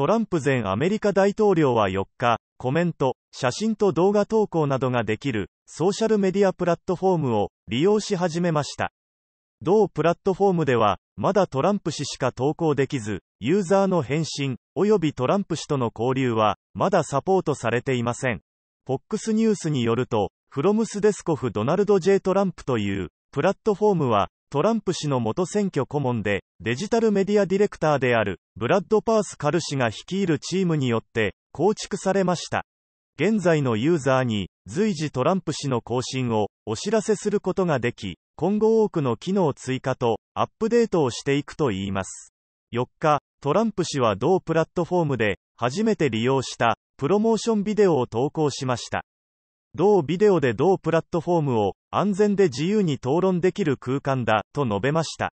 トランプ前アメリカ大統領は4日、コメント、写真と動画投稿などができるソーシャルメディアプラットフォームを利用し始めました。同プラットフォームでは、まだトランプ氏しか投稿できず、ユーザーの返信、及びトランプ氏との交流は、まだサポートされていません。FOX ニュースによると、フロムスデスコフドナルド・ J・ トランプという、プラットフォームは、トランプ氏の元選挙顧問で、デジタルメディアディレクターである、ブラッド・パース・カル氏が率いるチームによって、構築されました。現在のユーザーに、随時トランプ氏の更新を、お知らせすることができ、今後多くの機能追加と、アップデートをしていくといいます。4日、トランプ氏は同プラットフォームで、初めて利用した、プロモーションビデオを投稿しました。同ビデオで同プラットフォームを安全で自由に討論できる空間だと述べました。